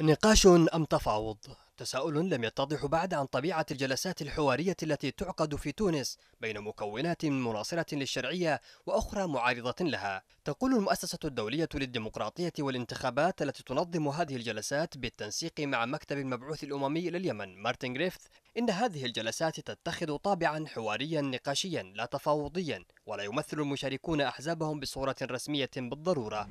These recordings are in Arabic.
نقاش أم تفاوض؟ تساؤل لم يتضح بعد عن طبيعة الجلسات الحوارية التي تعقد في تونس بين مكونات مناصرة للشرعية وأخرى معارضة لها. تقول المؤسسة الدولية للديمقراطية والانتخابات التي تنظم هذه الجلسات بالتنسيق مع مكتب المبعوث الأممي لليمن مارتن غريفث إن هذه الجلسات تتخذ طابعا حواريا نقاشيا لا تفاوضيا ولا يمثل المشاركون أحزابهم بصورة رسمية بالضرورة.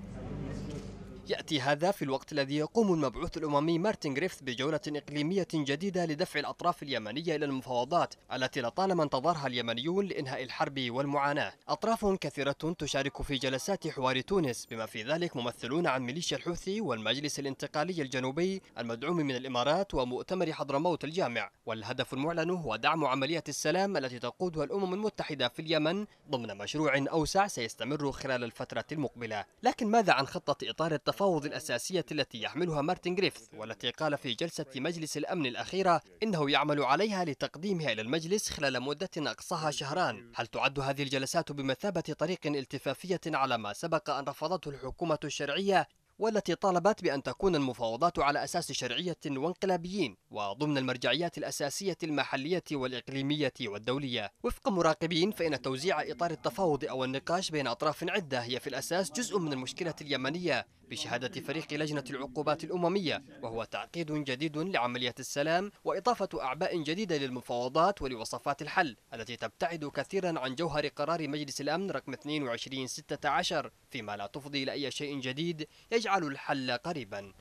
يأتي هذا في الوقت الذي يقوم المبعوث الأممي مارتن جريفث بجولة إقليمية جديدة لدفع الأطراف اليمنية إلى المفاوضات التي لطالما انتظرها اليمنيون لإنهاء الحرب والمعاناة أطراف كثيرة تشارك في جلسات حوار تونس بما في ذلك ممثلون عن ميليشيا الحوثي والمجلس الانتقالي الجنوبي المدعوم من الإمارات ومؤتمر حضرموت الجامع والهدف المعلن هو دعم عملية السلام التي تقودها الأمم المتحدة في اليمن ضمن مشروع أوسع سيستمر خلال الفترة المقبلة لكن ماذا عن خطة إطار التفاوض التفاوض الأساسية التي يحملها مارتن جريفث والتي قال في جلسة مجلس الأمن الأخيرة إنه يعمل عليها لتقديمها إلى المجلس خلال مدة أقصاها شهران هل تعد هذه الجلسات بمثابة طريق التفافية على ما سبق أن رفضته الحكومة الشرعية والتي طالبت بأن تكون المفاوضات على أساس شرعية وانقلابيين وضمن المرجعيات الأساسية المحلية والإقليمية والدولية وفق مراقبين فإن توزيع إطار التفاوض أو النقاش بين أطراف عدة هي في الأساس جزء من المشكلة اليمنية بشهادة فريق لجنة العقوبات الأممية وهو تعقيد جديد لعملية السلام وإضافة أعباء جديدة للمفاوضات ولوصفات الحل التي تبتعد كثيرا عن جوهر قرار مجلس الأمن رقم 2216 فيما لا تفضي إلى أي شيء جديد يجعل يجعل الحل قريبا